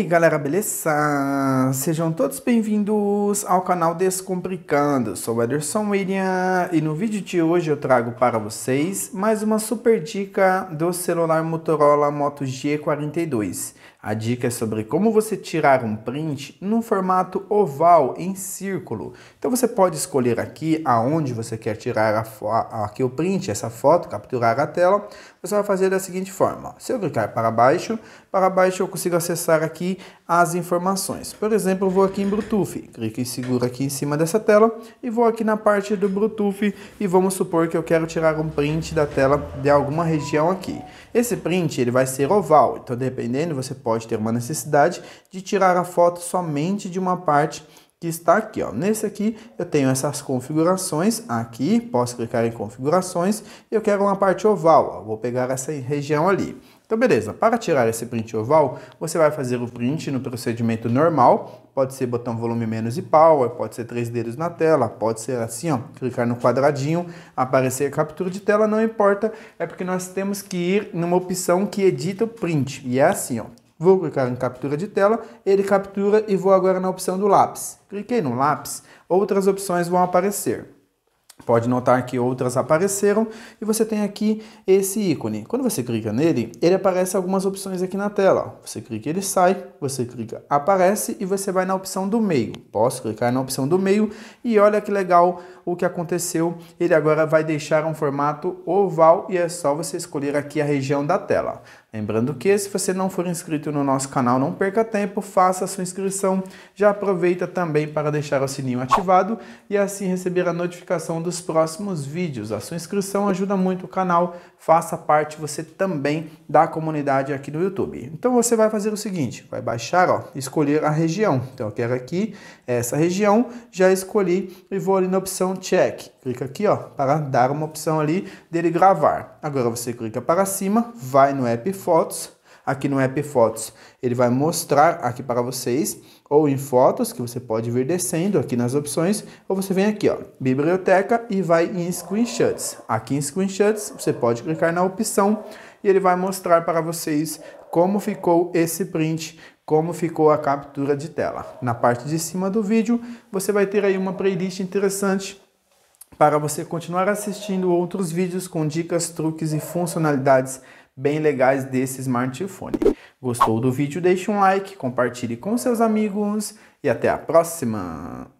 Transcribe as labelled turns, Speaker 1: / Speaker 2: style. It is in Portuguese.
Speaker 1: aí galera, beleza? Sejam todos bem-vindos ao canal Descomplicando, sou o Ederson William e no vídeo de hoje eu trago para vocês mais uma super dica do celular Motorola Moto G42. A dica é sobre como você tirar um print no formato oval em círculo. Então você pode escolher aqui aonde você quer tirar a, aqui o print, essa foto, capturar a tela. Você vai fazer da seguinte forma, se eu clicar para baixo, para baixo eu consigo acessar aqui as informações. Por exemplo, eu vou aqui em Bluetooth, clico e seguro aqui em cima dessa tela e vou aqui na parte do Bluetooth e vamos supor que eu quero tirar um print da tela de alguma região aqui. Esse print ele vai ser oval, então dependendo você pode ter uma necessidade de tirar a foto somente de uma parte que está aqui. Ó. Nesse aqui eu tenho essas configurações aqui, posso clicar em configurações e eu quero uma parte oval, ó. vou pegar essa região ali. Então beleza, para tirar esse print oval, você vai fazer o print no procedimento normal, pode ser botão volume menos e power, pode ser três dedos na tela, pode ser assim, ó, clicar no quadradinho, aparecer captura de tela, não importa, é porque nós temos que ir numa opção que edita o print, e é assim, ó, Vou clicar em captura de tela, ele captura e vou agora na opção do lápis. Cliquei no lápis, outras opções vão aparecer. Pode notar que outras apareceram e você tem aqui esse ícone. Quando você clica nele, ele aparece algumas opções aqui na tela. Você clica, ele sai, você clica, aparece e você vai na opção do meio. Posso clicar na opção do meio e olha que legal o que aconteceu. Ele agora vai deixar um formato oval e é só você escolher aqui a região da tela. Lembrando que se você não for inscrito no nosso canal, não perca tempo, faça a sua inscrição, já aproveita também para deixar o sininho ativado e assim receber a notificação dos próximos vídeos. A sua inscrição ajuda muito o canal, faça parte você também da comunidade aqui no YouTube. Então você vai fazer o seguinte, vai baixar, ó, escolher a região. Então eu quero aqui essa região, já escolhi e vou ali na opção check clica aqui ó, para dar uma opção ali dele gravar. Agora você clica para cima, vai no app Fotos, aqui no app Fotos ele vai mostrar aqui para vocês, ou em Fotos, que você pode vir descendo aqui nas opções, ou você vem aqui ó, Biblioteca e vai em Screenshots. Aqui em Screenshots você pode clicar na opção e ele vai mostrar para vocês como ficou esse print como ficou a captura de tela. Na parte de cima do vídeo, você vai ter aí uma playlist interessante para você continuar assistindo outros vídeos com dicas, truques e funcionalidades bem legais desse smartphone. Gostou do vídeo? Deixe um like, compartilhe com seus amigos e até a próxima!